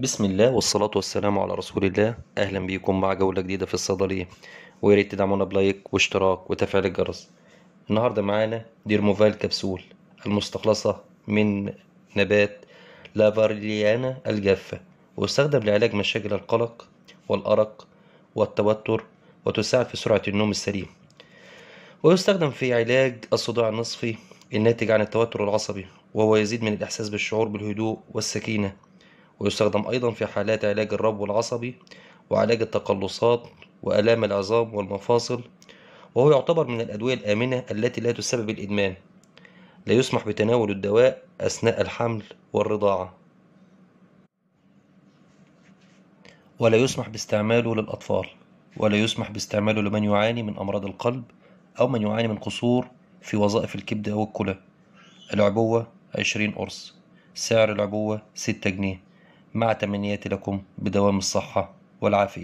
بسم الله والصلاة والسلام على رسول الله أهلا بيكم مع جولة جديدة في الصيدلية وياريت تدعمونا بلايك واشتراك وتفعيل الجرس النهاردة معانا ديرموفال كبسول المستخلصة من نبات لافارليانا الجافة واستخدم لعلاج مشاكل القلق والأرق والتوتر وتساعد في سرعة النوم السليم ويستخدم في علاج الصداع النصفي الناتج عن التوتر العصبي وهو يزيد من الإحساس بالشعور بالهدوء والسكينة ويستخدم أيضا في حالات علاج الربو العصبي وعلاج التقلصات وآلام العظام والمفاصل وهو يعتبر من الأدوية الآمنة التي لا تسبب الإدمان لا يسمح بتناول الدواء أثناء الحمل والرضاعة ولا يسمح باستعماله للأطفال ولا يسمح باستعماله لمن يعاني من أمراض القلب أو من يعاني من قصور في وظائف الكبد أو الكلى العبوة 20 قرص سعر العبوة 6 جنيه مع تمنياتي لكم بدوام الصحة والعافية